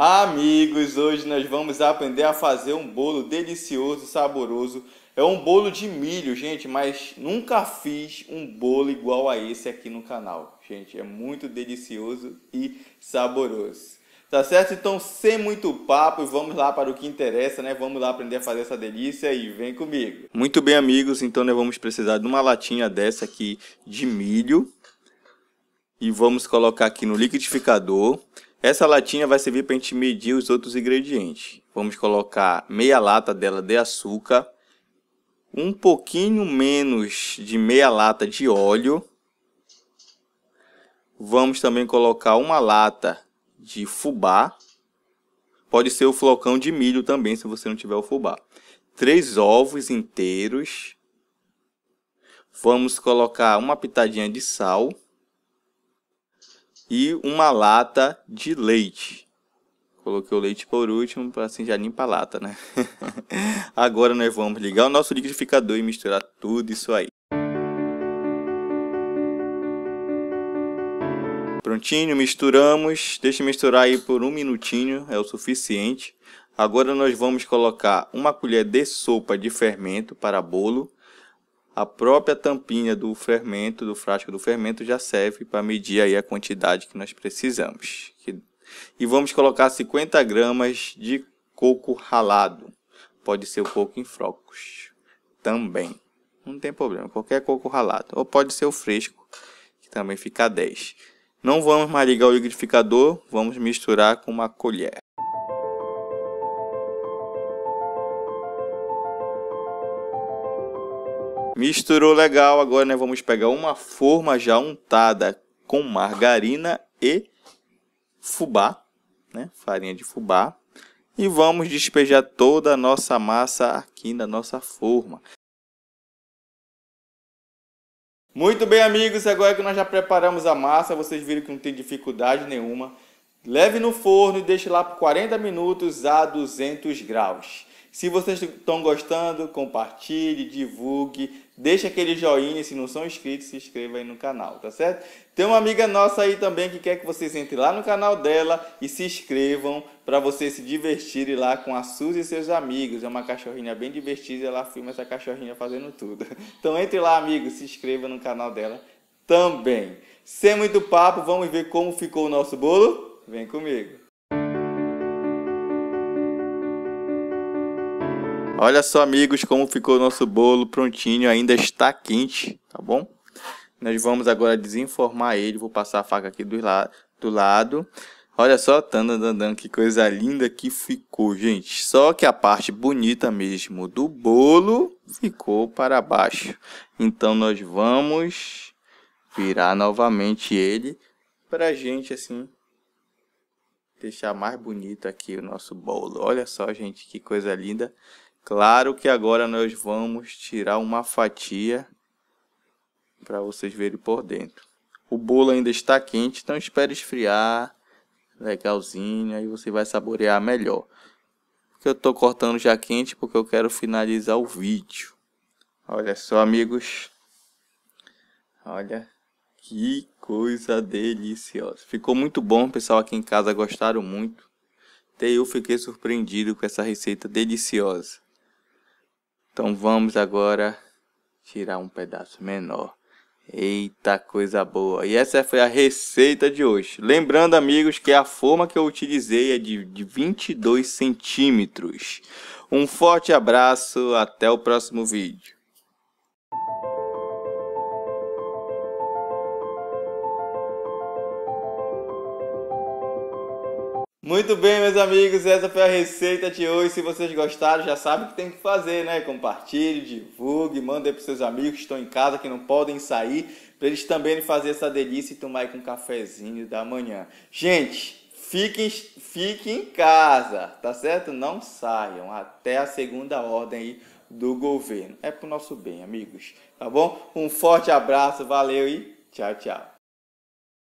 Amigos, hoje nós vamos aprender a fazer um bolo delicioso e saboroso. É um bolo de milho, gente, mas nunca fiz um bolo igual a esse aqui no canal. Gente, é muito delicioso e saboroso. Tá certo? Então, sem muito papo, vamos lá para o que interessa, né? Vamos lá aprender a fazer essa delícia e vem comigo. Muito bem, amigos, então nós vamos precisar de uma latinha dessa aqui de milho. E vamos colocar aqui no liquidificador essa latinha vai servir para a gente medir os outros ingredientes. Vamos colocar meia lata dela de açúcar, um pouquinho menos de meia lata de óleo. Vamos também colocar uma lata de fubá. Pode ser o flocão de milho também, se você não tiver o fubá. Três ovos inteiros. Vamos colocar uma pitadinha de sal e uma lata de leite. Coloquei o leite por último, para assim já limpar a lata, né? Agora nós vamos ligar o nosso liquidificador e misturar tudo isso aí. Prontinho, misturamos. Deixa misturar aí por um minutinho, é o suficiente. Agora nós vamos colocar uma colher de sopa de fermento para bolo a própria tampinha do fermento, do frasco do fermento, já serve para medir aí a quantidade que nós precisamos. E vamos colocar 50 gramas de coco ralado. Pode ser o coco em flocos também. Não tem problema, qualquer coco ralado. Ou pode ser o fresco, que também fica 10. Não vamos mais ligar o liquidificador, vamos misturar com uma colher. Misturou legal, agora né, vamos pegar uma forma já untada com margarina e fubá, né, farinha de fubá. E vamos despejar toda a nossa massa aqui na nossa forma. Muito bem, amigos, agora que nós já preparamos a massa, vocês viram que não tem dificuldade nenhuma. Leve no forno e deixe lá por 40 minutos a 200 graus. Se vocês estão gostando, compartilhe, divulgue, Deixa aquele joinha, se não são inscritos, se inscreva aí no canal, tá certo? Tem uma amiga nossa aí também que quer que vocês entrem lá no canal dela e se inscrevam para vocês se divertirem lá com a Suzy e seus amigos. É uma cachorrinha bem divertida, ela filma essa cachorrinha fazendo tudo. Então entre lá, amigos, se inscreva no canal dela também. Sem muito papo, vamos ver como ficou o nosso bolo? Vem comigo. Olha só, amigos, como ficou o nosso bolo prontinho, ainda está quente, tá bom? Nós vamos agora desenformar ele, vou passar a faca aqui do, la do lado. Olha só, tandandandan, que coisa linda que ficou, gente. Só que a parte bonita mesmo do bolo ficou para baixo. Então, nós vamos virar novamente ele a gente, assim, deixar mais bonito aqui o nosso bolo. Olha só, gente, que coisa linda. Claro que agora nós vamos tirar uma fatia para vocês verem por dentro. O bolo ainda está quente, então espere esfriar legalzinho, aí você vai saborear melhor. Porque eu estou cortando já quente porque eu quero finalizar o vídeo. Olha só, amigos. Olha que coisa deliciosa. Ficou muito bom, pessoal aqui em casa gostaram muito. Até eu fiquei surpreendido com essa receita deliciosa. Então vamos agora tirar um pedaço menor. Eita coisa boa! E essa foi a receita de hoje. Lembrando, amigos, que a forma que eu utilizei é de, 22 centímetros. Um forte abraço, até o próximo vídeo. Muito bem, meus amigos, essa foi a receita de hoje. Se vocês gostaram, já sabe o que tem que fazer, né? Compartilhe, divulgue, mande para seus amigos que estão em casa, que não podem sair, para eles também fazer essa delícia e tomar aí com um cafezinho da manhã. Gente, fiquem, fiquem em casa, tá certo? Não saiam até a segunda ordem aí do governo. É para o nosso bem, amigos, tá bom? Um forte abraço, valeu e tchau, tchau.